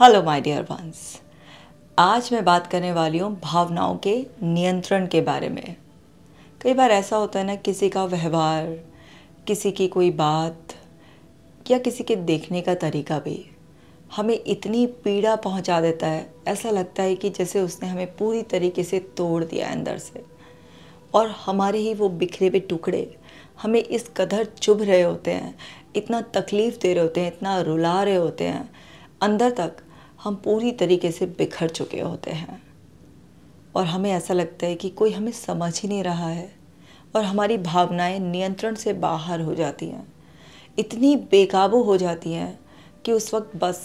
Hello my dear ones आज मैं बात करने वाली हूँ भावनाओं के नियंत्रण के बारे में कई बार ऐसा होता है ना किसी का व्यवहार किसी की कोई बात या किसी के देखने का तरीका भी हमें इतनी पीड़ा पहुंचा देता है ऐसा लगता है कि जैसे उसने हमें पूरी तरीके से तोड़ दिया अंदर से और हमारे ही वो बिखरे हुए टुकड़े हमें इस कदर चुभ रहे होते हैं इतना तकलीफ़ दे रहे होते हैं इतना रुला रहे होते हैं अंदर तक हम पूरी तरीके से बिखर चुके होते हैं और हमें ऐसा लगता है कि कोई हमें समझ ही नहीं रहा है और हमारी भावनाएं नियंत्रण से बाहर हो जाती हैं इतनी बेकाबू हो जाती हैं कि उस वक्त बस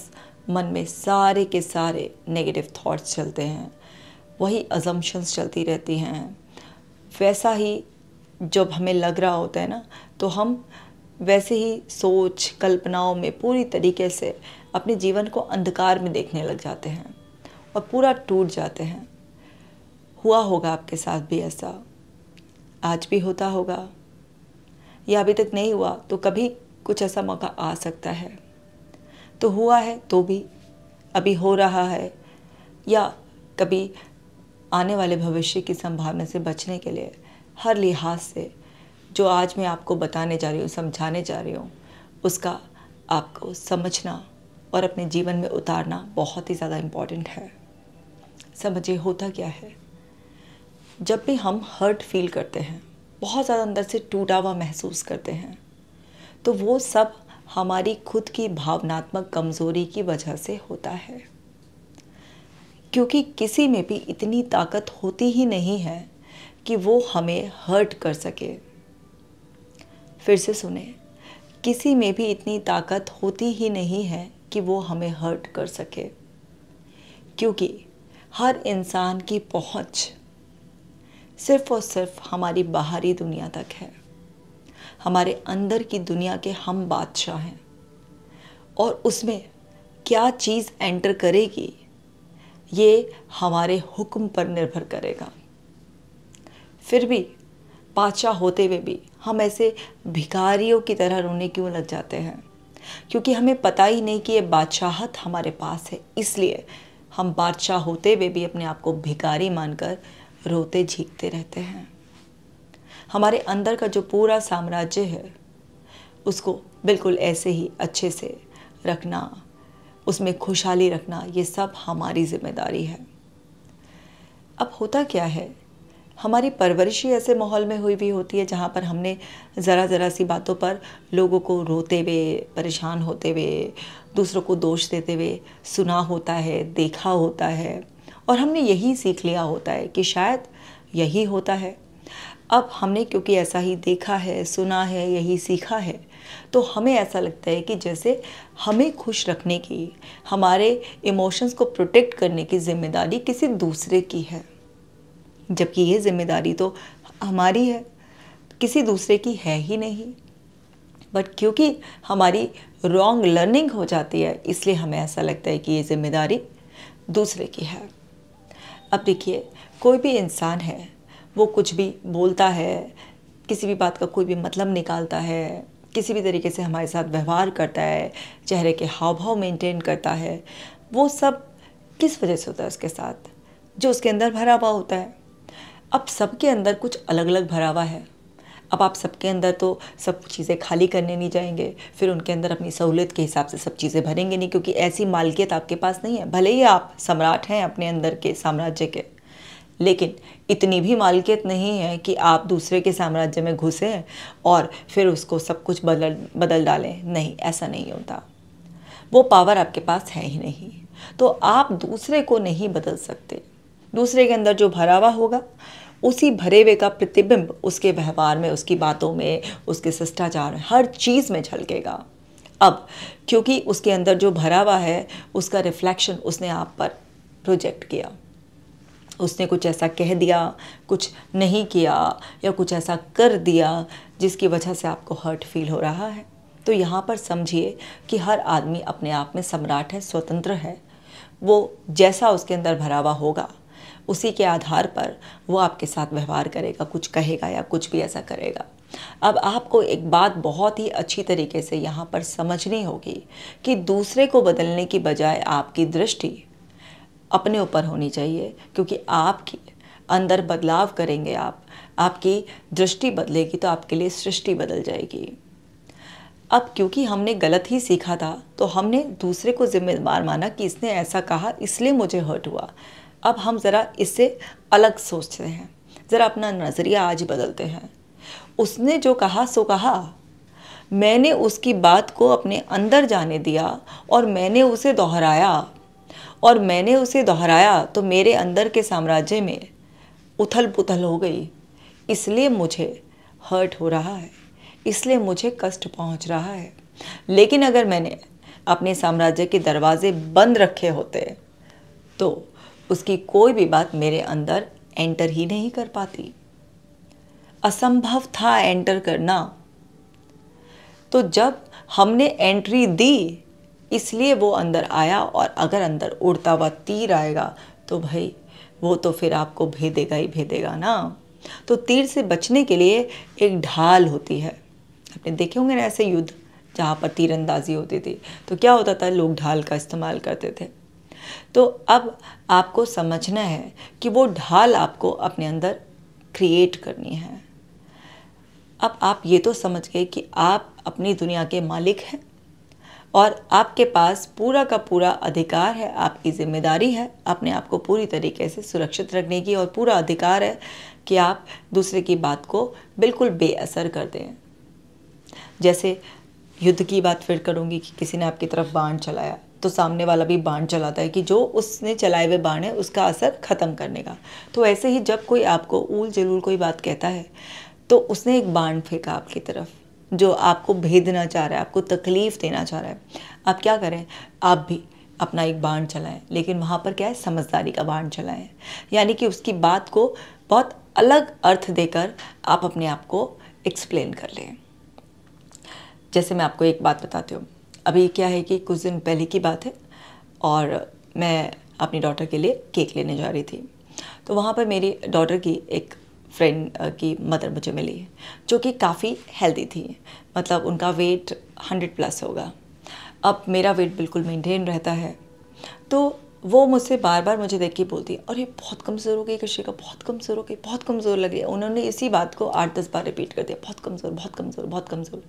मन में सारे के सारे नेगेटिव थॉट्स चलते हैं वही अजम्पन्स चलती रहती हैं वैसा ही जब हमें लग रहा होता है ना तो हम वैसे ही सोच कल्पनाओं में पूरी तरीके से अपने जीवन को अंधकार में देखने लग जाते हैं और पूरा टूट जाते हैं हुआ होगा आपके साथ भी ऐसा आज भी होता होगा या अभी तक नहीं हुआ तो कभी कुछ ऐसा मौका आ सकता है तो हुआ है तो भी अभी हो रहा है या कभी आने वाले भविष्य की संभावना से बचने के लिए हर लिहाज से जो आज मैं आपको बताने जा रही हूँ समझाने जा रही हूँ उसका आपको समझना और अपने जीवन में उतारना बहुत ही ज़्यादा इम्पॉर्टेंट है समझिए होता क्या है जब भी हम हर्ट फील करते हैं बहुत ज़्यादा अंदर से टूटा हुआ महसूस करते हैं तो वो सब हमारी खुद की भावनात्मक कमज़ोरी की वजह से होता है क्योंकि किसी में भी इतनी ताकत होती ही नहीं है कि वो हमें हर्ट कर सके फिर से सुने किसी में भी इतनी ताकत होती ही नहीं है कि वो हमें हर्ट कर सके क्योंकि हर इंसान की पहुंच सिर्फ और सिर्फ हमारी बाहरी दुनिया तक है हमारे अंदर की दुनिया के हम बादशाह हैं और उसमें क्या चीज़ एंटर करेगी ये हमारे हुक्म पर निर्भर करेगा फिर भी बादशाह होते हुए भी हम ऐसे भिखारियों की तरह रोने क्यों लग जाते हैं क्योंकि हमें पता ही नहीं कि ये बादशाहत हमारे पास है इसलिए हम बादशाह होते हुए भी अपने आप को भिकारी मानकर रोते झीकते रहते हैं हमारे अंदर का जो पूरा साम्राज्य है उसको बिल्कुल ऐसे ही अच्छे से रखना उसमें खुशहाली रखना ये सब हमारी जिम्मेदारी है अब होता क्या है हमारी परवरिश ही ऐसे माहौल में हुई भी होती है जहाँ पर हमने ज़रा ज़रा सी बातों पर लोगों को रोते हुए परेशान होते हुए दूसरों को दोष देते हुए सुना होता है देखा होता है और हमने यही सीख लिया होता है कि शायद यही होता है अब हमने क्योंकि ऐसा ही देखा है सुना है यही सीखा है तो हमें ऐसा लगता है कि जैसे हमें खुश रखने की हमारे इमोशंस को प्रोटेक्ट करने की जिम्मेदारी किसी दूसरे की है जबकि ये जिम्मेदारी तो हमारी है किसी दूसरे की है ही नहीं बट क्योंकि हमारी रॉन्ग लर्निंग हो जाती है इसलिए हमें ऐसा लगता है कि ये जिम्मेदारी दूसरे की है अब देखिए कोई भी इंसान है वो कुछ भी बोलता है किसी भी बात का कोई भी मतलब निकालता है किसी भी तरीके से हमारे साथ व्यवहार करता है चेहरे के हाव भाव मेंटेन करता है वो सब किस वजह से होता है उसके साथ जो उसके अंदर भरा हुआ होता है अब सबके अंदर कुछ अलग अलग भरा हुआ है अब आप सबके अंदर तो सब चीज़ें खाली करने नहीं जाएंगे फिर उनके अंदर अपनी सहूलियत के हिसाब से सब चीज़ें भरेंगे नहीं क्योंकि ऐसी मालकियत आपके पास नहीं है भले ही आप सम्राट हैं अपने अंदर के साम्राज्य के लेकिन इतनी भी मालकियत नहीं है कि आप दूसरे के साम्राज्य में घुसें और फिर उसको सब कुछ बदल बदल डालें नहीं ऐसा नहीं होता वो पावर आपके पास है ही नहीं तो आप दूसरे को नहीं बदल सकते दूसरे के अंदर जो भरा हुआ होगा उसी भरे हुए का प्रतिबिंब उसके व्यवहार में उसकी बातों में उसके शिष्टाचार में हर चीज़ में झलकेगा अब क्योंकि उसके अंदर जो भरा हुआ है उसका रिफ्लेक्शन उसने आप पर प्रोजेक्ट किया उसने कुछ ऐसा कह दिया कुछ नहीं किया या कुछ ऐसा कर दिया जिसकी वजह से आपको हर्ट फील हो रहा है तो यहाँ पर समझिए कि हर आदमी अपने आप में सम्राट है स्वतंत्र है वो जैसा उसके अंदर भरा हुआ होगा उसी के आधार पर वो आपके साथ व्यवहार करेगा कुछ कहेगा या कुछ भी ऐसा करेगा अब आपको एक बात बहुत ही अच्छी तरीके से यहाँ पर समझनी होगी कि दूसरे को बदलने की बजाय आपकी दृष्टि अपने ऊपर होनी चाहिए क्योंकि आपकी अंदर बदलाव करेंगे आप आपकी दृष्टि बदलेगी तो आपके लिए सृष्टि बदल जाएगी अब क्योंकि हमने गलत ही सीखा था तो हमने दूसरे को जिम्मेदार माना कि इसने ऐसा कहा इसलिए मुझे हर्ट हुआ अब हम ज़रा इससे अलग सोचते हैं ज़रा अपना नज़रिया आज बदलते हैं उसने जो कहा सो कहा मैंने उसकी बात को अपने अंदर जाने दिया और मैंने उसे दोहराया और मैंने उसे दोहराया तो मेरे अंदर के साम्राज्य में उथल पुथल हो गई इसलिए मुझे हर्ट हो रहा है इसलिए मुझे कष्ट पहुंच रहा है लेकिन अगर मैंने अपने साम्राज्य के दरवाजे बंद रखे होते तो उसकी कोई भी बात मेरे अंदर एंटर ही नहीं कर पाती असंभव था एंटर करना तो जब हमने एंट्री दी इसलिए वो अंदर आया और अगर अंदर उड़ता हुआ तीर आएगा तो भाई वो तो फिर आपको भेदेगा ही भेदेगा ना तो तीर से बचने के लिए एक ढाल होती है आपने देखे होंगे ना ऐसे युद्ध जहाँ पर तीरंदाजी होती थी तो क्या होता था लोग ढाल का इस्तेमाल करते थे तो अब आपको समझना है कि वो ढाल आपको अपने अंदर क्रिएट करनी है अब आप ये तो समझ गए कि आप अपनी दुनिया के मालिक हैं और आपके पास पूरा का पूरा अधिकार है आपकी जिम्मेदारी है अपने आप को पूरी तरीके से सुरक्षित रखने की और पूरा अधिकार है कि आप दूसरे की बात को बिल्कुल बेअसर कर दें जैसे युद्ध की बात फिर करूँगी कि किसी ने आपकी तरफ बाण चलाया तो सामने वाला भी बाण चलाता है कि जो उसने चलाए हुए बाण है उसका असर ख़त्म करने का तो ऐसे ही जब कोई आपको ऊल जलूल कोई बात कहता है तो उसने एक बाण फेंका आपकी तरफ जो आपको भेदना चाह रहा है आपको तकलीफ़ देना चाह रहा है आप क्या करें आप भी अपना एक बाण चलाएं लेकिन वहाँ पर क्या है समझदारी का बाण चलाएं यानी कि उसकी बात को बहुत अलग अर्थ देकर आप अपने आप को एक्सप्लेन कर लें जैसे मैं आपको एक बात बताती हूँ अभी क्या है कि कुछ दिन पहले की बात है और मैं अपनी डॉटर के लिए केक लेने जा रही थी तो वहाँ पर मेरी डॉटर की एक फ्रेंड की मदर मुझे मिली जो कि काफ़ी हेल्दी थी मतलब उनका वेट हंड्रेड प्लस होगा अब मेरा वेट बिल्कुल मेंटेन रहता है तो वो मुझसे बार बार मुझे देख के बोलती है अरे बहुत कमज़ोर हो गई कृषिका बहुत कमज़ोर हो गई बहुत कमज़ोर लग रही है उन्होंने इसी बात को आठ दस बार रिपीट कर दिया बहुत कमज़ोर बहुत कमज़ोर बहुत कमज़ोर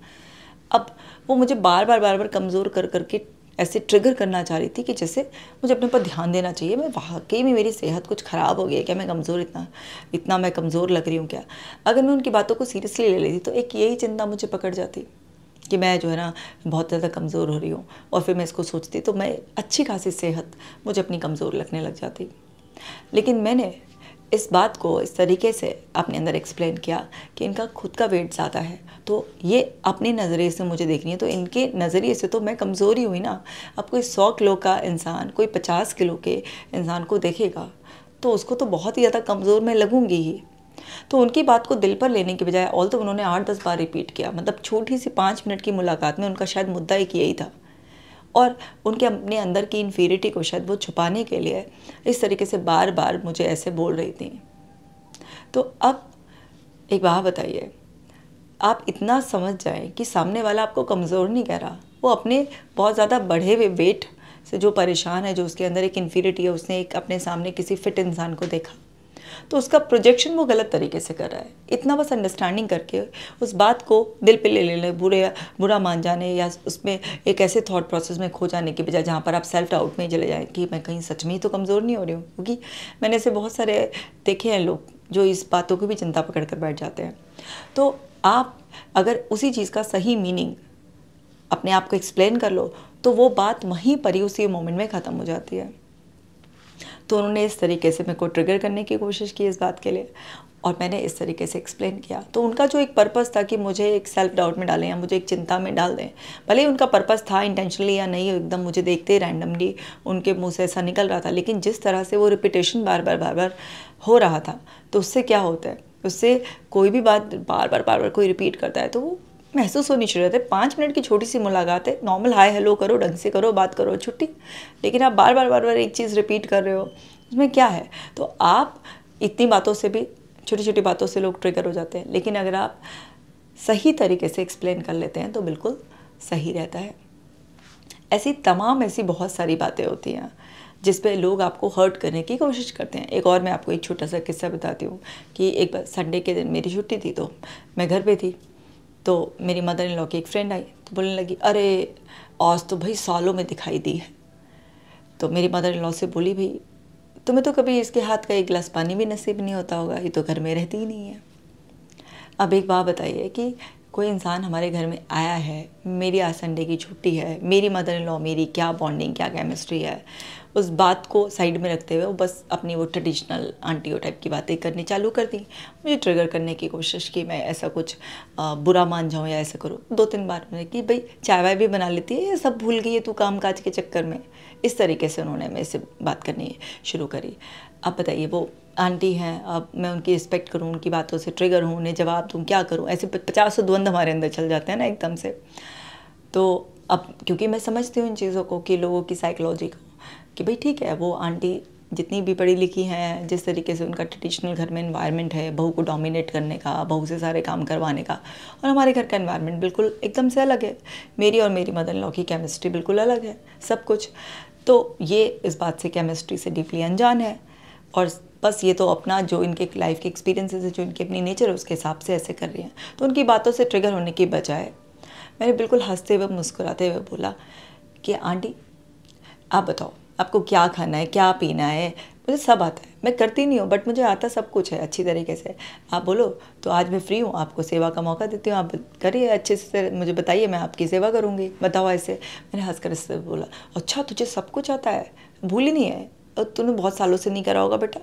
अब वो मुझे बार बार बार बार कमज़ोर कर करके ऐसे ट्रिगर करना चाह रही थी कि जैसे मुझे अपने ऊपर ध्यान देना चाहिए मैं वाकई में मेरी सेहत कुछ ख़राब हो गई है क्या मैं कमज़ोर इतना इतना मैं कमज़ोर लग रही हूँ क्या अगर मैं उनकी बातों को सीरियसली ले लेती तो एक यही चिंता मुझे पकड़ जाती कि मैं जो है ना बहुत ज़्यादा कमज़ोर हो रही हूँ और फिर मैं इसको सोचती तो मैं अच्छी खासी सेहत मुझे अपनी कमज़ोर लगने लग जाती लेकिन मैंने इस बात को इस तरीके से अपने अंदर एक्सप्लेन किया कि इनका खुद का वेट ज़्यादा है तो ये अपने नज़रिए से मुझे देखनी है तो इनके नज़रिए से तो मैं कमज़ोरी हुई ना अब कोई सौ किलो का इंसान कोई पचास किलो के इंसान को देखेगा तो उसको तो बहुत ही ज़्यादा कमज़ोर मैं लगूँगी ही तो उनकी बात को दिल पर लेने के बजाय ऑल तो उन्होंने आठ दस बार रिपीट किया मतलब छोटी सी पाँच मिनट की मुलाकात में उनका शायद मुद्दा एक यही था और उनके अपने अंदर की इन्फीरिटी को शायद वो छुपाने के लिए इस तरीके से बार बार मुझे ऐसे बोल रही थी तो अब एक बात बताइए आप इतना समझ जाएं कि सामने वाला आपको कमज़ोर नहीं कह रहा वो अपने बहुत ज़्यादा बढ़े हुए वेट से जो परेशान है जो उसके अंदर एक इन्फीरिटी है उसने एक अपने सामने किसी फिट इंसान को देखा तो उसका प्रोजेक्शन वो गलत तरीके से कर रहा है इतना बस अंडरस्टैंडिंग करके उस बात को दिल पे ले ले लें बुरे बुरा मान जाने या उसमें एक ऐसे थाट प्रोसेस में खो जाने की बजाय जहाँ पर आप सेल्फ डाउट में चले जाएँ कि मैं कहीं सच में ही तो कमज़ोर नहीं हो रही हूँ क्योंकि मैंने ऐसे बहुत सारे देखे हैं लोग जो इस बातों की भी चिंता पकड़ कर बैठ जाते हैं तो आप अगर उसी चीज़ का सही मीनिंग अपने आप को एक्सप्लेन कर लो तो वो बात वहीं पर ही उसी मोमेंट में ख़त्म हो जाती है तो उन्होंने इस तरीके से मेरे को ट्रिगर करने की कोशिश की इस बात के लिए और मैंने इस तरीके से एक्सप्लेन किया तो उनका जो एक पर्पस था कि मुझे एक सेल्फ डाउट में डालें या मुझे एक चिंता में डाल दें भले ही उनका पर्पस था इंटेंशनली या नहीं एकदम मुझे देखते ही रैंडमली उनके मुंह से ऐसा निकल रहा था लेकिन जिस तरह से वो रिपीटेशन बार बार बार बार हो रहा था तो उससे क्या होता है उससे कोई भी बात बार बार बार बार कोई रिपीट करता है तो वो महसूस होनी शुरू होते पाँच मिनट की छोटी सी मुलाकात है नॉर्मल हाय हेलो करो ढंग से करो बात करो छुट्टी लेकिन आप बार बार बार बार एक चीज़ रिपीट कर रहे हो उसमें क्या है तो आप इतनी बातों से भी छोटी छोटी बातों से लोग ट्रिगर हो जाते हैं लेकिन अगर आप सही तरीके से एक्सप्लेन कर लेते हैं तो बिल्कुल सही रहता है ऐसी तमाम ऐसी बहुत सारी बातें होती हैं जिस पे लोग आपको हर्ट करने की कोशिश करते हैं एक और मैं आपको एक छोटा सा किस्सा बताती हूँ कि एक बार संडे के दिन मेरी छुट्टी थी तो मैं घर पे थी तो मेरी मदर इन लॉ की एक फ्रेंड आई तो बोलने लगी अरे औस तो भाई सालों में दिखाई दी है तो मेरी मदर इन लॉ से बोली भाई तुम्हें तो कभी इसके हाथ का एक गिलास पानी भी नसीब नहीं होता होगा ये तो घर में रहती ही नहीं है अब एक बात बताइए कि कोई इंसान हमारे घर में आया है मेरी आज संडे की छुट्टी है मेरी मदर इन लॉ मेरी क्या बॉन्डिंग क्या केमिस्ट्री है उस बात को साइड में रखते हुए वो बस अपनी वो ट्रेडिशनल आंटियो टाइप की बातें करनी चालू कर दी मुझे ट्रिगर करने की कोशिश की मैं ऐसा कुछ आ, बुरा मान जाऊँ या ऐसा करूँ दो तीन बार मैंने कि भाई चाय वाय भी बना लेती है ये सब भूल गई है तू काम काज के चक्कर में इस तरीके से उन्होंने मेरे से बात करनी शुरू करी अब बताइए वो आंटी हैं अब मैं उनकी रिस्पेक्ट करूँ उनकी बातों से ट्रिगर हूँ उन्हें जवाब दूँ क्या करूँ ऐसे पचास द्वंद्व हमारे अंदर चल जाते हैं ना एकदम से तो अब क्योंकि मैं समझती हूँ इन चीज़ों को कि लोगों की साइकोलॉजी को कि भाई ठीक है वो आंटी जितनी भी पढ़ी लिखी हैं जिस तरीके से उनका ट्रेडिशनल घर में इन्वायरमेंट है बहू को डोमिनेट करने का बहू से सारे काम करवाने का और हमारे घर का इन्वायरमेंट बिल्कुल एकदम से अलग है मेरी और मेरी मदर लॉ की केमिस्ट्री बिल्कुल अलग है सब कुछ तो ये इस बात से केमिस्ट्री से डीपली अनजान है और बस ये तो अपना जो इनके लाइफ के एक्सपीरियंसेस है जो इनकी अपनी नेचर है उसके हिसाब से ऐसे कर रही हैं तो उनकी बातों से ट्रिगर होने के बजाय मैंने बिल्कुल हंसते हुए मुस्कुराते हुए बोला कि आंटी आप बताओ आपको क्या खाना है क्या पीना है मुझे सब आता है मैं करती नहीं हूँ बट मुझे आता सब कुछ है अच्छी तरीके से आप बोलो तो आज मैं फ्री हूँ आपको सेवा का मौका देती हूँ आप करिए अच्छे से मुझे बताइए मैं आपकी सेवा करूँगी बताओ ऐसे मैंने हंसकर इससे बोला अच्छा तुझे सब कुछ आता है भूल ही नहीं है तूने बहुत सालों से नहीं करा होगा बेटा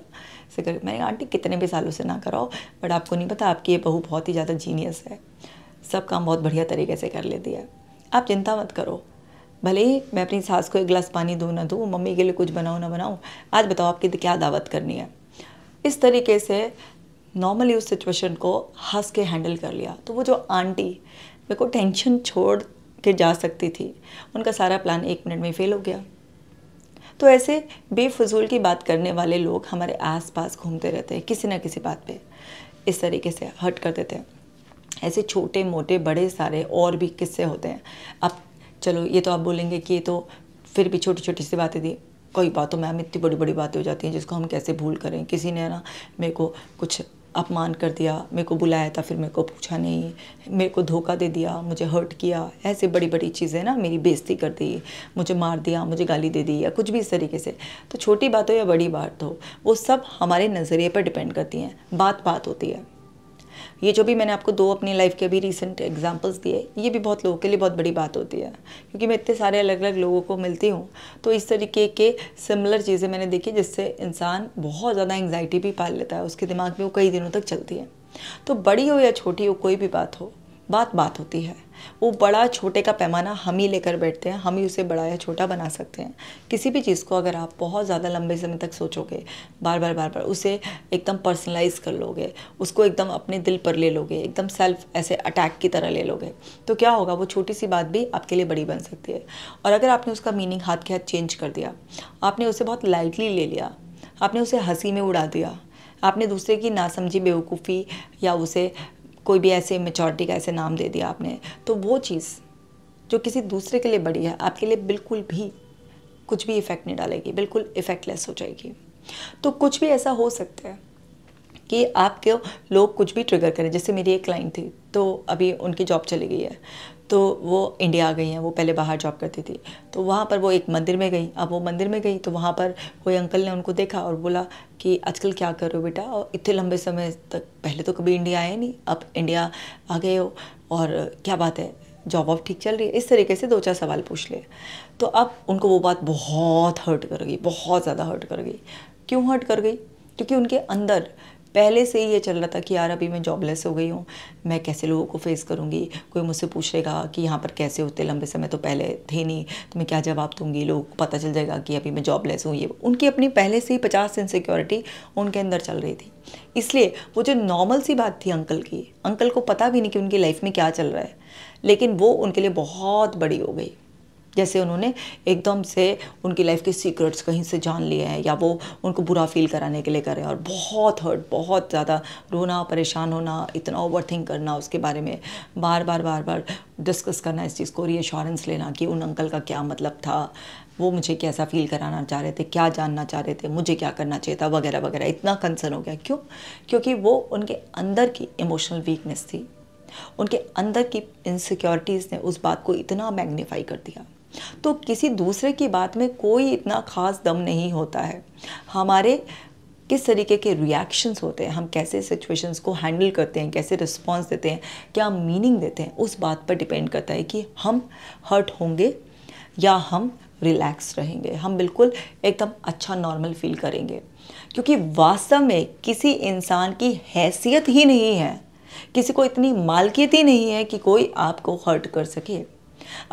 से कर मैंने आंटी कितने भी सालों से ना कराओ बट आपको नहीं पता आपकी ये बहू बहुत ही ज़्यादा जीनियस है सब काम बहुत बढ़िया तरीके से कर लेती है आप चिंता मत करो भले ही मैं अपनी सास को एक गिलास पानी दूँ ना दूँ मम्मी के लिए कुछ बनाऊँ ना बनाऊँ आज बताओ आपकी क्या दावत करनी है इस तरीके से नॉर्मली उस सिचुएशन को हंस के हैंडल कर लिया तो वो जो आंटी मेरे को टेंशन छोड़ के जा सकती थी उनका सारा प्लान एक मिनट में फेल हो गया तो ऐसे बेफजूल की बात करने वाले लोग हमारे आसपास घूमते रहते हैं किसी ना किसी बात पे इस तरीके से हट कर देते हैं ऐसे छोटे मोटे बड़े सारे और भी किस्से होते हैं अब चलो ये तो आप बोलेंगे कि ये तो फिर भी छोटी छोटी सी बातें दी कोई बातों मैम इतनी बड़ी बड़ी बातें हो जाती हैं जिसको हम कैसे भूल करें किसी ने ना मेरे को कुछ अपमान कर दिया मेरे को बुलाया था फिर मेरे को पूछा नहीं मेरे को धोखा दे दिया मुझे हर्ट किया ऐसे बड़ी बड़ी चीज़ें ना मेरी बेइज्जती कर दी मुझे मार दिया मुझे गाली दे दी या कुछ भी इस तरीके से तो छोटी बात हो या बड़ी बात हो वो सब हमारे नज़रिए पर डिपेंड करती हैं बात बात होती है ये जो भी मैंने आपको दो अपनी लाइफ के भी रिसेंट एग्जाम्पल्स दिए ये भी बहुत लोगों के लिए बहुत बड़ी बात होती है क्योंकि मैं इतने सारे अलग अलग लोगों को मिलती हूँ तो इस तरीके के सिमिलर चीज़ें मैंने देखी जिससे इंसान बहुत ज़्यादा एंगजाइटी भी पाल लेता है उसके दिमाग में वो कई दिनों तक चलती है तो बड़ी हो या छोटी हो कोई भी बात हो बात बात होती है वो बड़ा छोटे का पैमाना हम ही लेकर बैठते हैं हम ही उसे बड़ा या छोटा बना सकते हैं किसी भी चीज़ को अगर आप बहुत ज़्यादा लंबे समय तक सोचोगे बार बार बार बार उसे एकदम पर्सनलाइज कर लोगे उसको एकदम अपने दिल पर ले लोगे एकदम सेल्फ ऐसे अटैक की तरह ले लोगे तो क्या होगा वो छोटी सी बात भी आपके लिए बड़ी बन सकती है और अगर आपने उसका मीनिंग हाथ के हाथ चेंज कर दिया आपने उसे बहुत लाइटली ले लिया आपने उसे हंसी में उड़ा दिया आपने दूसरे की नासमझी बेवकूफ़ी या उसे कोई भी ऐसे मेचोरिटी का ऐसे नाम दे दिया आपने तो वो चीज़ जो किसी दूसरे के लिए बड़ी है आपके लिए बिल्कुल भी कुछ भी इफ़ेक्ट नहीं डालेगी बिल्कुल इफ़ेक्टलेस हो जाएगी तो कुछ भी ऐसा हो सकता है कि आपके लोग कुछ भी ट्रिगर करें जैसे मेरी एक क्लाइंट थी तो अभी उनकी जॉब चली गई है तो वो इंडिया आ गई हैं वो पहले बाहर जॉब करती थी तो वहाँ पर वो एक मंदिर में गई अब वो मंदिर में गई तो वहाँ पर कोई अंकल ने उनको देखा और बोला कि आजकल क्या कर रहे हो बेटा और इतने लंबे समय तक पहले तो कभी इंडिया आए नहीं अब इंडिया आ गए हो और क्या बात है जॉब ऑफ ठीक चल रही है इस तरीके से दो चार सवाल पूछ लिए तो अब उनको वो बात बहुत हर्ट कर गई बहुत ज़्यादा हर्ट कर गई क्यों हर्ट कर गई क्योंकि उनके अंदर पहले से ही ये चल रहा था कि यार अभी मैं जॉबलेस हो गई हूँ मैं कैसे लोगों को फेस करूँगी कोई मुझसे पूछेगा कि यहाँ पर कैसे होते लंबे समय तो पहले थे नहीं तो मैं क्या जवाब दूँगी लोगों को पता चल जाएगा कि अभी मैं जॉबलेस हूँ ये उनकी अपनी पहले से ही पचास इनसिक्योरिटी उनके अंदर चल रही थी इसलिए वो जो नॉर्मल सी बात थी अंकल की अंकल को पता भी नहीं कि उनकी लाइफ में क्या चल रहा है लेकिन वो उनके लिए बहुत बड़ी हो गई जैसे उन्होंने एकदम से उनकी लाइफ के सीक्रेट्स कहीं से जान लिए हैं या वो उनको बुरा फील कराने के लिए करें और बहुत हर्ट बहुत ज़्यादा रोना परेशान होना इतना ओवर थिंक करना उसके बारे में बार बार बार बार डिस्कस करना इस चीज़ को रीएश्योरेंस लेना कि उन अंकल का क्या मतलब था वो मुझे कैसा फील कराना चाह रहे थे क्या जानना चाह रहे थे मुझे क्या करना चाहिए था वगैरह वगैरह इतना कंसर्न हो गया क्यों क्योंकि वो उनके अंदर की इमोशनल वीकनेस थी उनके अंदर की इनसिक्योरिटीज़ ने उस बात को इतना मैग्नीफाई कर दिया तो किसी दूसरे की बात में कोई इतना ख़ास दम नहीं होता है हमारे किस तरीके के रिएक्शंस होते हैं हम कैसे सिचुएशंस को हैंडल करते हैं कैसे रिस्पॉन्स देते हैं क्या मीनिंग देते हैं उस बात पर डिपेंड करता है कि हम हर्ट होंगे या हम रिलैक्स रहेंगे हम बिल्कुल एकदम अच्छा नॉर्मल फील करेंगे क्योंकि वास्तव में किसी इंसान की हैसियत ही नहीं है किसी को इतनी मालकियत ही नहीं है कि कोई आपको हर्ट कर सके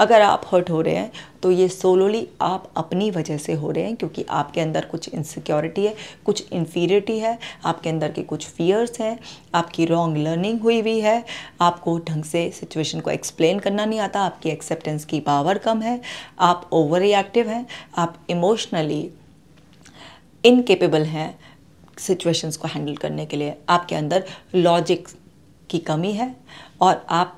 अगर आप हर्ट हो रहे हैं तो ये सोलोली आप अपनी वजह से हो रहे हैं क्योंकि आपके अंदर कुछ इनसिक्योरिटी है कुछ इन्फीरियरिटी है आपके अंदर के कुछ फियर्स हैं आपकी रॉन्ग लर्निंग हुई हुई है आपको ढंग से सिचुएशन को एक्सप्लेन करना नहीं आता आपकी एक्सेप्टेंस की पावर कम है आप ओवर रिएक्टिव हैं आप इमोशनली इनकेपेबल हैं सिचुएशंस को हैंडल करने के लिए आपके अंदर लॉजिक की कमी है और आप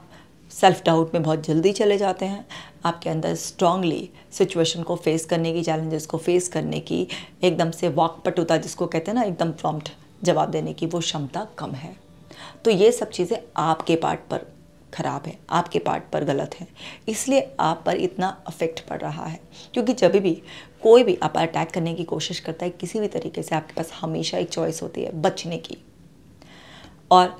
सेल्फ डाउट में बहुत जल्दी चले जाते हैं आपके अंदर स्ट्रांगली सिचुएशन को फेस करने की चैलेंजेस को फेस करने की एकदम से वाकपट होता है जिसको कहते हैं ना एकदम प्रॉम्प्ट जवाब देने की वो क्षमता कम है तो ये सब चीज़ें आपके पार्ट पर खराब है आपके पार्ट पर गलत है इसलिए आप पर इतना अफेक्ट पड़ रहा है क्योंकि जब भी कोई भी आप अटैक करने की कोशिश करता है किसी भी तरीके से आपके पास हमेशा एक चॉइस होती है बचने की और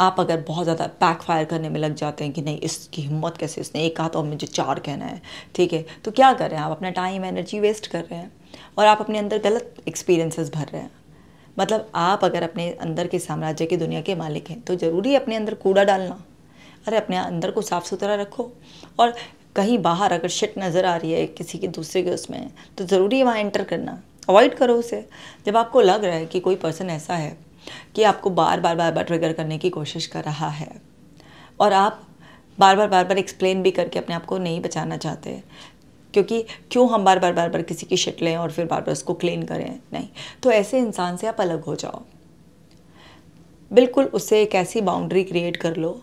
आप अगर बहुत ज़्यादा बैकफायर करने में लग जाते हैं कि नहीं इसकी हिम्मत कैसे इसने एक कहा तो मुझे चार कहना है ठीक है तो क्या कर रहे हैं आप अपना टाइम एनर्जी वेस्ट कर रहे हैं और आप अपने अंदर गलत एक्सपीरियंसेस भर रहे हैं मतलब आप अगर अपने अंदर के साम्राज्य की दुनिया के मालिक हैं तो ज़रूरी अपने अंदर कूड़ा डालना अरे अपने अंदर को साफ़ सुथरा रखो और कहीं बाहर अगर शिट नज़र आ रही है किसी के दूसरे के उसमें तो ज़रूरी है वहाँ एंटर करना अवॉइड करो उसे जब आपको लग रहा है कि कोई पर्सन ऐसा है कि आपको बार बार बार बार ट्रिगर करने की कोशिश कर रहा है और आप बार बार बार बार एक्सप्लेन भी करके अपने आप को नहीं बचाना चाहते क्योंकि क्यों हम बार बार बार बार किसी की शिट लें और फिर बार बार उसको क्लीन करें नहीं तो ऐसे इंसान से आप अलग हो जाओ बिल्कुल उससे एक ऐसी बाउंड्री क्रिएट कर लो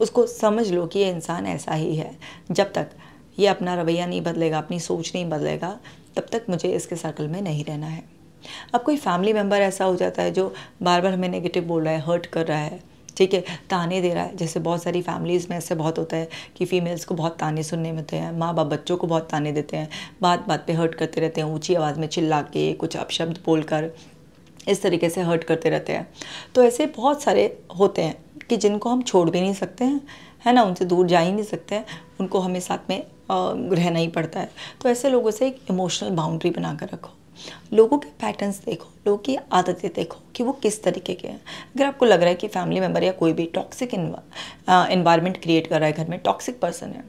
उसको समझ लो कि ये इंसान ऐसा ही है जब तक ये अपना रवैया नहीं बदलेगा अपनी सोच नहीं बदलेगा तब तक मुझे इसके सर्कल में नहीं रहना है अब कोई फैमिली मेम्बर ऐसा हो जाता है जो बार बार हमें नेगेटिव बोल रहा है हर्ट कर रहा है ठीक है ताने दे रहा है जैसे बहुत सारी फैमिलीज़ में ऐसे बहुत होता है कि फ़ीमेल्स को बहुत ताने सुनने में होते हैं माँ बाप बच्चों को बहुत ताने देते हैं बात बात पे हर्ट करते रहते हैं ऊंची आवाज़ में चिल्ला के कुछ अपशब्द बोलकर इस तरीके से हर्ट करते रहते हैं तो ऐसे बहुत सारे होते हैं कि जिनको हम छोड़ भी नहीं सकते हैं है ना उनसे दूर जा ही नहीं सकते हैं उनको हमें साथ में रहना ही पड़ता है तो ऐसे लोगों से एक इमोशनल बाउंड्री बना कर रखो लोगों के पैटर्न्स देखो लोगों की आदतें देखो कि वो किस तरीके के हैं अगर आपको लग रहा है कि फैमिली मेम्बर या कोई भी टॉक्सिक इन्वायरमेंट क्रिएट कर रहा है घर में टॉक्सिक पर्सन है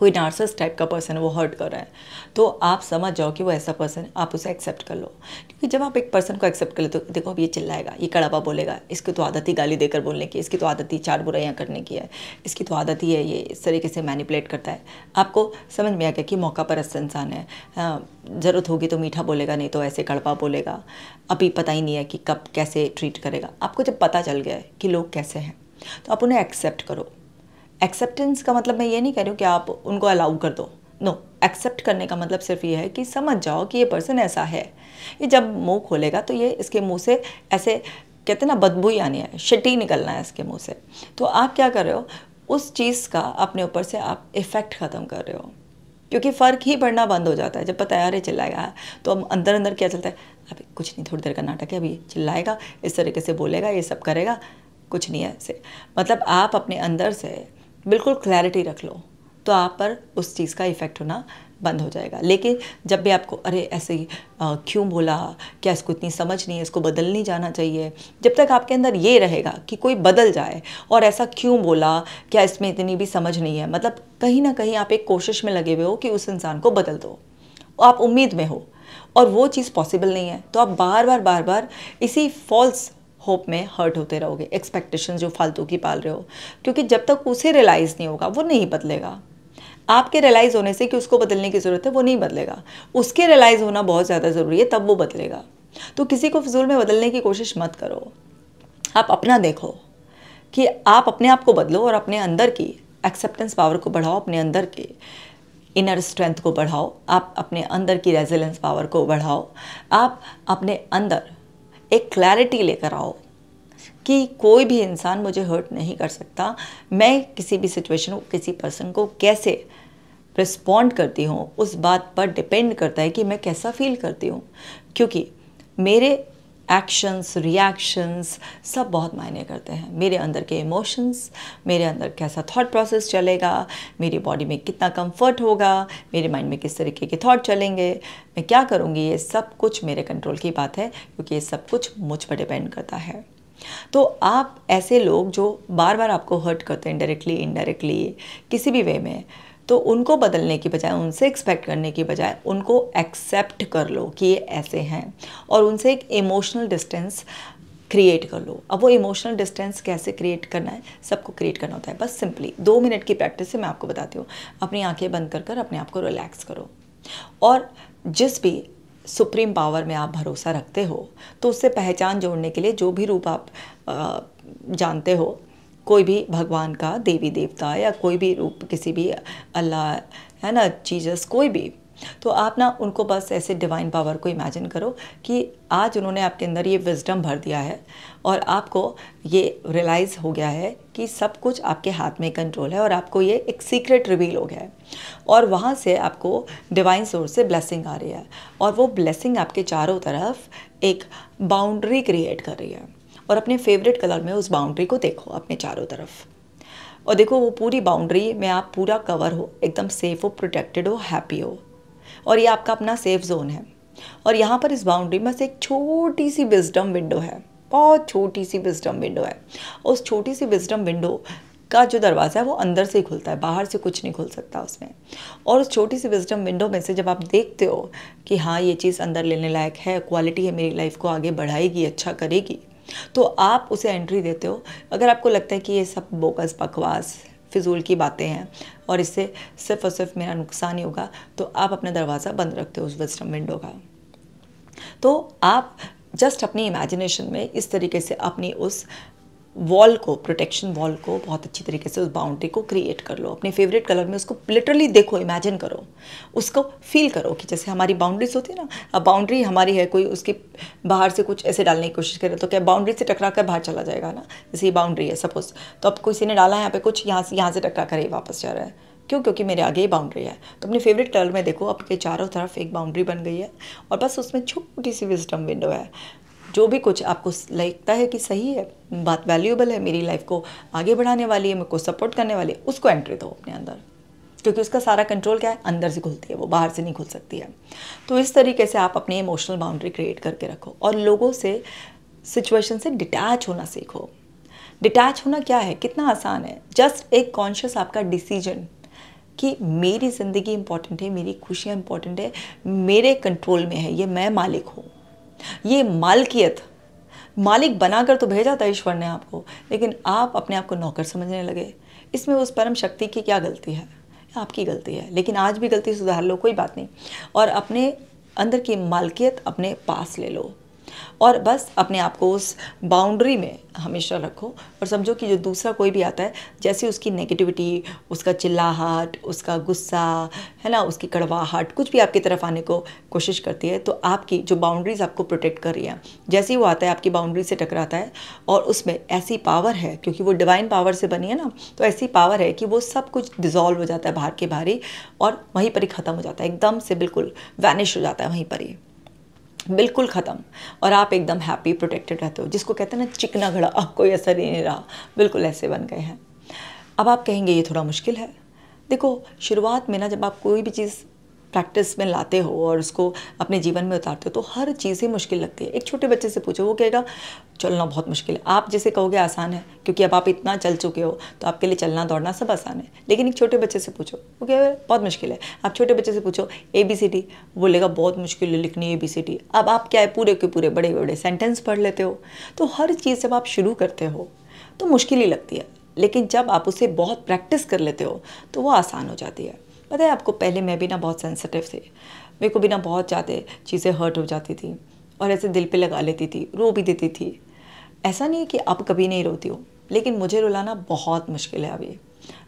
कोई नार्सस टाइप का पर्सन है वो हर्ट कर रहा है तो आप समझ जाओ कि वो ऐसा पर्सन है आप उसे एक्सेप्ट कर लो क्योंकि जब आप एक पर्सन को एक्सेप्ट कर लेते हो देखो अब ये चिल्लाएगा ये कड़ापा बोलेगा इसकी तो आदत ही गाली देकर बोलने की इसकी तो आदत ही चार बुराइयाँ करने की है इसकी तो आदत ही है ये इस तरीके से मैनिपुलेट करता है आपको समझ में आ गया कि मौका परस्त इंसान है ज़रूरत होगी तो मीठा बोलेगा नहीं तो ऐसे कड़पा बोलेगा अभी पता ही नहीं है कि कब कैसे ट्रीट करेगा आपको जब पता चल गया है कि लोग कैसे हैं तो आप उन्हें एक्सेप्ट करो एक्सेप्टेंस का मतलब मैं ये नहीं कह रही हूँ कि आप उनको अलाउ कर दो नो no, एक्सेप्ट करने का मतलब सिर्फ ये है कि समझ जाओ कि ये पर्सन ऐसा है ये जब मुंह खोलेगा तो ये इसके मुंह से ऐसे कहते ना बदबू ही आनी है शटी निकलना है इसके मुंह से तो आप क्या कर रहे हो उस चीज़ का अपने ऊपर से आप इफ़ेक्ट ख़त्म कर रहे हो क्योंकि फ़र्क ही पड़ना बंद हो जाता है जब पता यार चिल्लाएगा तो हम अंदर अंदर क्या चलता है अभी कुछ नहीं थोड़ी देर का नाटक है अभी चिल्लाएगा इस तरीके से बोलेगा ये सब करेगा कुछ नहीं है ऐसे मतलब आप अपने अंदर से बिल्कुल क्लैरिटी रख लो तो आप पर उस चीज़ का इफ़ेक्ट होना बंद हो जाएगा लेकिन जब भी आपको अरे ऐसे क्यों बोला क्या इसको इतनी समझ नहीं है इसको बदल नहीं जाना चाहिए जब तक आपके अंदर ये रहेगा कि कोई बदल जाए और ऐसा क्यों बोला क्या इसमें इतनी भी समझ नहीं है मतलब कहीं ना कहीं आप एक कोशिश में लगे हुए हो कि उस इंसान को बदल दो आप उम्मीद में हो और वो चीज़ पॉसिबल नहीं है तो आप बार बार बार बार इसी फॉल्स होप में हर्ट होते रहोगे एक्सपेक्टेशन जो फालतू की पाल रहे हो क्योंकि जब तक उसे रियलाइज़ नहीं होगा वो नहीं बदलेगा आपके रियलाइज़ होने से कि उसको बदलने की ज़रूरत है वो नहीं बदलेगा उसके रियलाइज़ होना बहुत ज़्यादा ज़रूरी है तब वो बदलेगा तो किसी को फजूल में बदलने की कोशिश मत करो आप अपना देखो कि आप अपने आप को बदलो और अपने अंदर की एक्सेप्टेंस पावर को बढ़ाओ अपने अंदर के इनर स्ट्रेंथ को बढ़ाओ आप अपने अंदर की रेजिलेंस पावर को बढ़ाओ आप अपने अंदर एक क्लैरिटी लेकर आओ कि कोई भी इंसान मुझे हर्ट नहीं कर सकता मैं किसी भी सिचुएशन को किसी पर्सन को कैसे रिस्पॉन्ड करती हूँ उस बात पर डिपेंड करता है कि मैं कैसा फील करती हूँ क्योंकि मेरे एक्शंस रिएक्शंस सब बहुत मायने करते हैं मेरे अंदर के इमोशंस मेरे अंदर कैसा थॉट प्रोसेस चलेगा मेरी बॉडी में कितना कंफर्ट होगा मेरे माइंड में किस तरीके के थॉट चलेंगे मैं क्या करूँगी ये सब कुछ मेरे कंट्रोल की बात है क्योंकि ये सब कुछ मुझ पर डिपेंड करता है तो आप ऐसे लोग जो बार बार आपको हर्ट करते हैं डायरेक्टली इनडायरेक्टली किसी भी वे में तो उनको बदलने की बजाय उनसे एक्सपेक्ट करने की बजाय उनको एक्सेप्ट कर लो कि ये ऐसे हैं और उनसे एक इमोशनल डिस्टेंस क्रिएट कर लो अब वो इमोशनल डिस्टेंस कैसे क्रिएट करना है सबको क्रिएट करना होता है बस सिंपली दो मिनट की प्रैक्टिस से मैं आपको बताती हूँ अपनी आंखें बंद कर कर अपने आप को रिलैक्स करो और जिस भी सुप्रीम पावर में आप भरोसा रखते हो तो उससे पहचान जोड़ने के लिए जो भी रूप आप आ, जानते हो कोई भी भगवान का देवी देवता या कोई भी रूप किसी भी अल्लाह है ना जीजस कोई भी तो आप ना उनको बस ऐसे डिवाइन पावर को इमेजिन करो कि आज उन्होंने आपके अंदर ये विजडम भर दिया है और आपको ये रियलाइज़ हो गया है कि सब कुछ आपके हाथ में कंट्रोल है और आपको ये एक सीक्रेट रिवील हो गया है और वहाँ से आपको डिवाइन सोर्स से ब्लेसिंग आ रही है और वो ब्लेसिंग आपके चारों तरफ एक बाउंड्री क्रिएट कर रही है और अपने फेवरेट कलर में उस बाउंड्री को देखो अपने चारों तरफ और देखो वो पूरी बाउंड्री में आप पूरा कवर हो एकदम सेफ हो प्रोटेक्टेड हो हैप्पी हो और ये आपका अपना सेफ जोन है और यहाँ पर इस बाउंड्री में से एक छोटी सी विजडम विंडो है बहुत छोटी सी विजडम विंडो है उस छोटी सी विजडम विंडो का जो दरवाज़ा है वो अंदर से ही खुलता है बाहर से कुछ नहीं खुल सकता उसमें और उस छोटी सी विजडम विंडो में से जब आप देखते हो कि हाँ ये चीज़ अंदर लेने लायक है क्वालिटी है मेरी लाइफ को आगे बढ़ाएगी अच्छा करेगी तो आप उसे एंट्री देते हो अगर आपको लगता है कि ये सब बोकस बकवास फिजूल की बातें हैं और इससे सिर्फ और सिर्फ मेरा नुकसान ही होगा तो आप अपना दरवाज़ा बंद रखते हो उस विस्टम विंडो का तो आप जस्ट अपनी इमेजिनेशन में इस तरीके से अपनी उस वॉल को प्रोटेक्शन वॉल को बहुत अच्छी तरीके से उस बाउंड्री को क्रिएट कर लो अपने फेवरेट कलर में उसको लिटरली देखो इमेजिन करो उसको फील करो कि जैसे हमारी बाउंड्रीज होती है ना अब बाउंड्री हमारी है कोई उसके बाहर से कुछ ऐसे डालने की कोशिश करे तो क्या बाउंड्री से टकरा कर बाहर चला जाएगा ना जैसे ये बाउंड्री है सपोज तो अब किसी ने डाला है यहाँ पे कुछ यहाँ से यहाँ से टकरा कर ही वापस जा रहा है क्यों क्योंकि मेरे आगे ही बाउंड्री है तो अपने फेवरेट कलर में देखो आपके चारों तरफ एक बाउंड्री बन गई है और बस उसमें छोटी सी विजडम विंडो है जो भी कुछ आपको लगता है कि सही है बात वैल्यूएबल है मेरी लाइफ को आगे बढ़ाने वाली है मेरे को सपोर्ट करने वाली है उसको एंट्री दो अपने अंदर क्योंकि उसका सारा कंट्रोल क्या है अंदर से खुलती है वो बाहर से नहीं खुल सकती है तो इस तरीके से आप अपनी इमोशनल बाउंड्री क्रिएट करके रखो और लोगों से सिचुएशन से डिटैच होना सीखो डिटैच होना क्या है कितना आसान है जस्ट एक कॉन्शियस आपका डिसीजन कि मेरी ज़िंदगी इंपॉर्टेंट है मेरी खुशियाँ इंपॉर्टेंट है मेरे कंट्रोल में है ये मैं मालिक हूँ ये मालकियत मालिक बनाकर तो भेजा था ईश्वर ने आपको लेकिन आप अपने आप को नौकर समझने लगे इसमें उस परम शक्ति की क्या गलती है आपकी गलती है लेकिन आज भी गलती सुधार लो कोई बात नहीं और अपने अंदर की मालकियत अपने पास ले लो और बस अपने आप को उस बाउंड्री में हमेशा रखो और समझो कि जो दूसरा कोई भी आता है जैसे उसकी नेगेटिविटी उसका चिल्लाहट उसका गुस्सा है ना उसकी कड़वाहट कुछ भी आपकी तरफ आने को कोशिश करती है तो आपकी जो बाउंड्रीज़ आपको प्रोटेक्ट कर रही है जैसे ही वो आता है आपकी बाउंड्री से टकराता है और उसमें ऐसी पावर है क्योंकि वो डिवाइन पावर से बनी है ना तो ऐसी पावर है कि वो सब कुछ डिज़ोल्व हो जाता है बाहर के बाहर ही और वहीं पर ही ख़त्म हो जाता है एकदम से बिल्कुल वैनिश हो जाता है वहीं पर ही बिल्कुल ख़त्म और आप एकदम हैप्पी प्रोटेक्टेड रहते हो जिसको कहते हैं ना चिकना घड़ा अब कोई असर ही नहीं रहा बिल्कुल ऐसे बन गए हैं अब आप कहेंगे ये थोड़ा मुश्किल है देखो शुरुआत में ना जब आप कोई भी चीज़ प्रैक्टिस में लाते हो और उसको अपने जीवन में उतारते हो तो हर चीज़ ही मुश्किल लगती है एक छोटे बच्चे से पूछो वो कहेगा चलना बहुत मुश्किल है आप जैसे कहोगे आसान है क्योंकि अब आप इतना चल चुके हो तो आपके लिए चलना दौड़ना सब आसान है लेकिन एक छोटे बच्चे से पूछो वो कह बहुत मुश्किल है आप छोटे बच्चे से पूछो ए बी सी डी बोलेगा बहुत मुश्किल है लिखनी ए बी सी डी अब आप क्या है पूरे के पूरे बड़े बड़े सेंटेंस पढ़ लेते हो तो हर चीज़ जब आप शुरू करते हो तो मुश्किल ही लगती है लेकिन जब आप उसे बहुत प्रैक्टिस कर लेते हो तो वो आसान हो जाती है पता है आपको पहले मैं भी ना बहुत सेंसिटिव थी मेरे को भी ना बहुत ज़्यादा चीज़ें हर्ट हो जाती थी और ऐसे दिल पे लगा लेती थी रो भी देती थी ऐसा नहीं है कि आप कभी नहीं रोती हो लेकिन मुझे रुलाना बहुत मुश्किल है अभी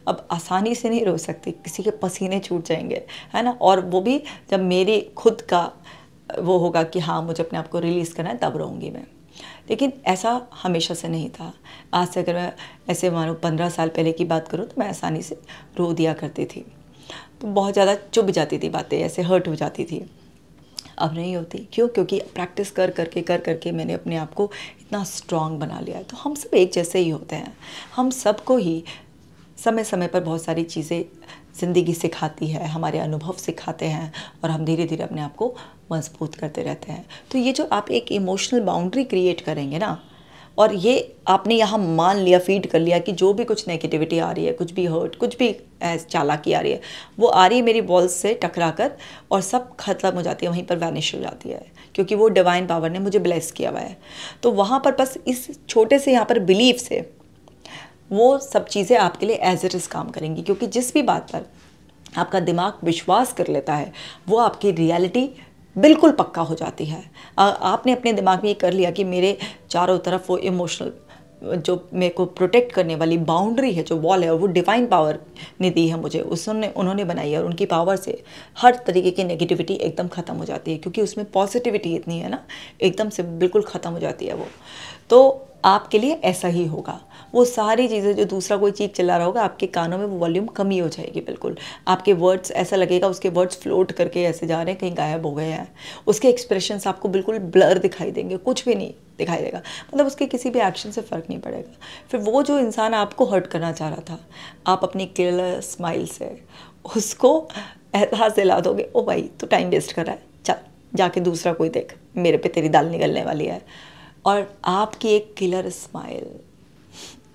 अब आसानी से नहीं रो सकती किसी के पसीने छूट जाएंगे है ना और वो भी जब मेरी खुद का वो होगा कि हाँ मुझे अपने आप को रिलीज़ करना है तब रहूँगी मैं लेकिन ऐसा हमेशा से नहीं था आज से अगर मैं ऐसे मानो पंद्रह साल पहले की बात करूँ तो मैं आसानी से रो दिया करती थी तो बहुत ज़्यादा चुभ जाती थी बातें ऐसे हर्ट हो जाती थी अब नहीं होती क्यों क्योंकि प्रैक्टिस कर करके कर करके मैंने अपने आप को इतना स्ट्रांग बना लिया है तो हम सब एक जैसे ही होते हैं हम सबको ही समय समय पर बहुत सारी चीज़ें ज़िंदगी सिखाती है हमारे अनुभव सिखाते हैं और हम धीरे धीरे अपने आप को मजबूत करते रहते हैं तो ये जो आप एक इमोशनल बाउंड्री क्रिएट करेंगे ना और ये आपने यहाँ मान लिया फीड कर लिया कि जो भी कुछ नेगेटिविटी आ रही है कुछ भी हर्ट कुछ भी चालाकी आ रही है वो आ रही है मेरी बॉल्स से टकरा कर और सब खत्म हो जाती है वहीं पर वैनिश हो जाती है क्योंकि वो डिवाइन पावर ने मुझे ब्लेस किया हुआ है तो वहाँ पर बस इस छोटे से यहाँ पर बिलीव से वो सब चीज़ें आपके लिए एज इट इज़ काम करेंगी क्योंकि जिस भी बात पर आपका दिमाग विश्वास कर लेता है वो आपकी रियलिटी बिल्कुल पक्का हो जाती है आपने अपने दिमाग में ये कर लिया कि मेरे चारों तरफ वो इमोशनल जो मेरे को प्रोटेक्ट करने वाली बाउंड्री है जो वॉल है वो डिवाइन पावर ने दी है मुझे उसने उन्होंने बनाई है और उनकी पावर से हर तरीके की नेगेटिविटी एकदम ख़त्म हो जाती है क्योंकि उसमें पॉजिटिविटी इतनी है ना एकदम से बिल्कुल ख़त्म हो जाती है वो तो आपके लिए ऐसा ही होगा वो सारी चीज़ें जो दूसरा कोई चीज़ चला रहा होगा आपके कानों में वो वॉल्यूम कमी हो जाएगी बिल्कुल आपके वर्ड्स ऐसा लगेगा उसके वर्ड्स फ्लोट करके ऐसे जा रहे हैं कहीं गायब हो गए हैं उसके एक्सप्रेशन आपको बिल्कुल ब्लर दिखाई देंगे कुछ भी नहीं दिखाई देगा मतलब उसके किसी भी एक्शन से फ़र्क नहीं पड़ेगा फिर वो जो इंसान आपको हर्ट करना चाह रहा था आप अपनी क्लियर स्माइल से उसको एहसास दिला दोगे ओ भाई तो टाइम वेस्ट कर रहा है चल जाके दूसरा कोई देख मेरे पे तेरी दाल निकलने वाली है और आपकी एक किलर स्माइल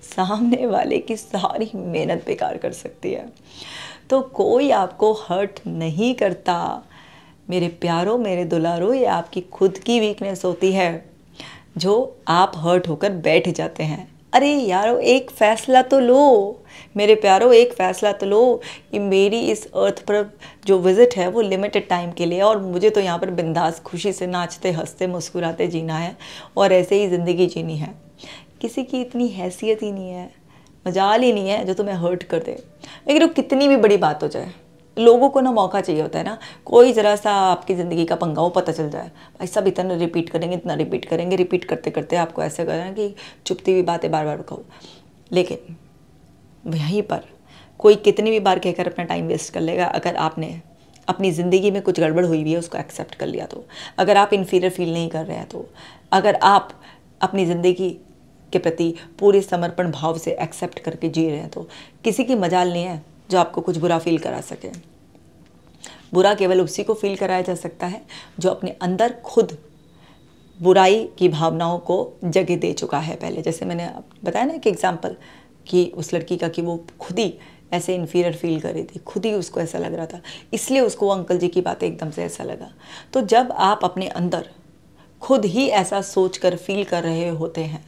सामने वाले की सारी मेहनत बेकार कर सकती है तो कोई आपको हर्ट नहीं करता मेरे प्यारों मेरे दुलारों ये आपकी खुद की वीकनेस होती है जो आप हर्ट होकर बैठ जाते हैं अरे यारो एक फ़ैसला तो लो मेरे प्यारो एक फ़ैसला तो लो कि मेरी इस अर्थ पर जो विज़िट है वो लिमिटेड टाइम के लिए और मुझे तो यहाँ पर बिंदास खुशी से नाचते हंसते मुस्कुराते जीना है और ऐसे ही ज़िंदगी जीनी है किसी की इतनी हैसियत ही नहीं है मजाल ही नहीं है जो तुम्हें हर्ट कर दे लेकिन वो कितनी भी बड़ी बात हो जाए लोगों को ना मौका चाहिए होता है ना कोई ज़रा सा आपकी ज़िंदगी का पंगा हो पता चल जाए भाई सब इतना रिपीट करेंगे इतना रिपीट करेंगे रिपीट करते करते आपको ऐसे करना कि चुपती हुई बातें बार बार कहो लेकिन यहीं पर कोई कितनी भी बार कहकर अपना टाइम वेस्ट कर लेगा अगर आपने अपनी ज़िंदगी में कुछ गड़बड़ हुई हुई है उसको एक्सेप्ट कर लिया तो अगर आप इन्फीरियर फील नहीं कर रहे हैं तो अगर आप अपनी ज़िंदगी के प्रति पूरे समर्पण भाव से एक्सेप्ट करके जी रहे हैं तो किसी की मजाल नहीं है जो आपको कुछ बुरा फील करा सके बुरा केवल उसी को फील कराया जा सकता है जो अपने अंदर खुद बुराई की भावनाओं को जगह दे चुका है पहले जैसे मैंने बताया ना एक एग्जाम्पल कि उस लड़की का कि वो खुद ही ऐसे इन्फीरियर फील कर रही थी खुद ही उसको ऐसा लग रहा था इसलिए उसको अंकल जी की बातें एकदम से ऐसा लगा तो जब आप अपने अंदर खुद ही ऐसा सोच कर फील कर रहे होते हैं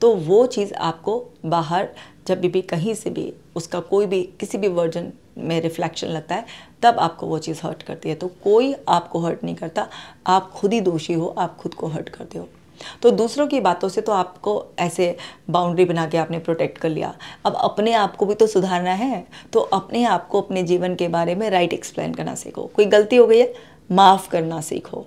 तो वो चीज़ आपको बाहर जब भी कहीं से भी उसका कोई भी किसी भी वर्जन में रिफ्लेक्शन लगता है तब आपको वो चीज़ हर्ट करती है तो कोई आपको हर्ट नहीं करता आप खुद ही दोषी हो आप खुद को हर्ट करते हो तो दूसरों की बातों से तो आपको ऐसे बाउंड्री बना के आपने प्रोटेक्ट कर लिया अब अपने आप को भी तो सुधारना है तो अपने आप को अपने जीवन के बारे में राइट एक्सप्लेन करना सीखो कोई गलती हो गई है माफ़ करना सीखो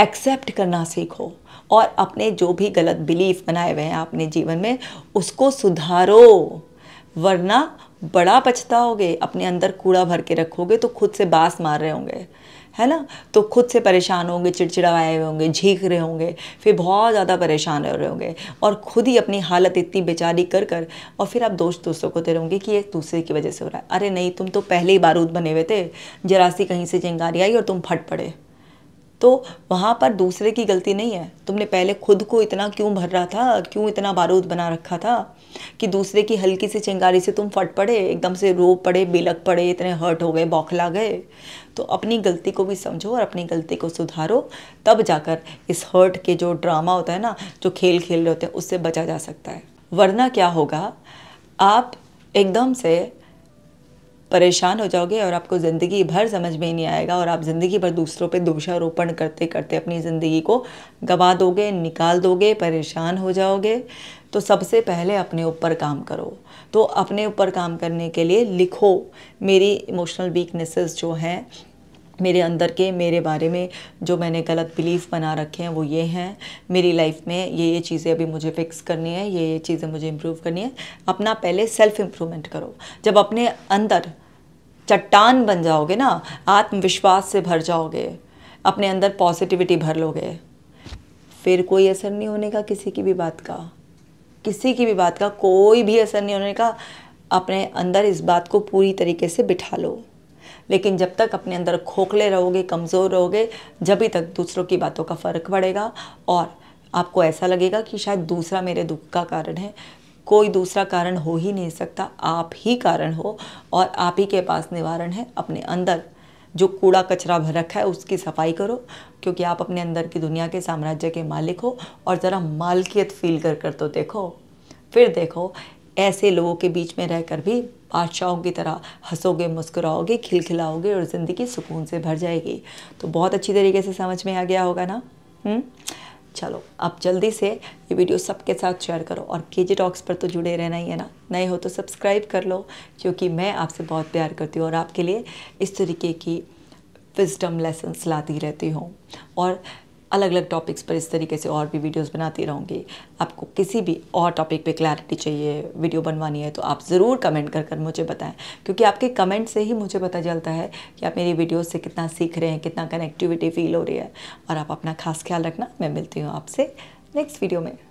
एक्सेप्ट करना सीखो और अपने जो भी गलत बिलीफ बनाए हुए हैं आपने जीवन में उसको सुधारो वरना बड़ा पछताओगे अपने अंदर कूड़ा भर के रखोगे तो खुद से बास मार रहे होंगे है ना तो खुद से परेशान होंगे चिड़चिड़ाए हुए होंगे झीक रहे होंगे फिर बहुत ज़्यादा परेशान हो रहे होंगे और खुद ही अपनी हालत इतनी बेचारी कर कर और फिर आप दोस्त दोस्तों को दे रहे होंगे कि ये दूसरे की वजह से हो रहा है अरे नहीं तुम तो पहले ही बारूद बने हुए थे जरासी कहीं से चिंगारी आई और तुम फट पड़े तो वहाँ पर दूसरे की गलती नहीं है तुमने पहले खुद को इतना क्यों भर रहा था क्यों इतना बारूद बना रखा था कि दूसरे की हल्की सी चिंगारी से तुम फट पड़े एकदम से रो पड़े बिलक पड़े इतने हर्ट हो गए बौखला गए तो अपनी गलती को भी समझो और अपनी गलती को सुधारो तब जाकर इस हर्ट के जो ड्रामा होता है ना जो खेल खेल रहे होते हैं उससे बचा जा सकता है वरना क्या होगा आप एकदम से परेशान हो जाओगे और आपको ज़िंदगी भर समझ में ही नहीं आएगा और आप ज़िंदगी भर दूसरों पे दोषारोपण करते करते अपनी ज़िंदगी को गवा दोगे निकाल दोगे परेशान हो जाओगे तो सबसे पहले अपने ऊपर काम करो तो अपने ऊपर काम करने के लिए लिखो मेरी इमोशनल वीकनेसेस जो हैं मेरे अंदर के मेरे बारे में जो मैंने गलत बिलीफ बना रखे हैं वो ये हैं मेरी लाइफ में ये ये चीज़ें अभी मुझे फिक्स करनी है ये ये चीज़ें मुझे इम्प्रूव करनी है अपना पहले सेल्फ इम्प्रूवमेंट करो जब अपने अंदर चट्टान बन जाओगे ना आत्मविश्वास से भर जाओगे अपने अंदर पॉजिटिविटी भर लोगे फिर कोई असर नहीं होने का किसी की भी बात का किसी की भी बात का कोई भी असर नहीं होने का अपने अंदर इस बात को पूरी तरीके से बिठा लो लेकिन जब तक अपने अंदर खोखले रहोगे कमज़ोर रहोगे जब ही तक दूसरों की बातों का फ़र्क पड़ेगा और आपको ऐसा लगेगा कि शायद दूसरा मेरे दुख का कारण है कोई दूसरा कारण हो ही नहीं सकता आप ही कारण हो और आप ही के पास निवारण है अपने अंदर जो कूड़ा कचरा भर रखा है उसकी सफाई करो क्योंकि आप अपने अंदर की दुनिया के साम्राज्य के मालिक हो और ज़रा मालकियत फील कर कर तो देखो फिर देखो ऐसे लोगों के बीच में रहकर भी बादशाहों की तरह हंसोगे मुस्कुराओगे खिलखिलाओगे और ज़िंदगी सुकून से भर जाएगी तो बहुत अच्छी तरीके से समझ में आ गया होगा ना हुँ? हम्म? चलो अब जल्दी से ये वीडियो सबके साथ शेयर करो और के जी टॉक्स पर तो जुड़े रहना ही है ना नए हो तो सब्सक्राइब कर लो क्योंकि मैं आपसे बहुत प्यार करती हूँ और आपके लिए इस तरीके की विजडम लेसन्स लाती रहती हूँ और अलग अलग टॉपिक्स पर इस तरीके से और भी वीडियोस बनाती रहूँगी आपको किसी भी और टॉपिक पे क्लैरिटी चाहिए वीडियो बनवानी है तो आप ज़रूर कमेंट कर कर मुझे बताएं क्योंकि आपके कमेंट से ही मुझे पता चलता है कि आप मेरी वीडियोस से कितना सीख रहे हैं कितना कनेक्टिविटी फील हो रही है और आप अपना खास ख्याल रखना मैं मिलती हूँ आपसे नेक्स्ट वीडियो में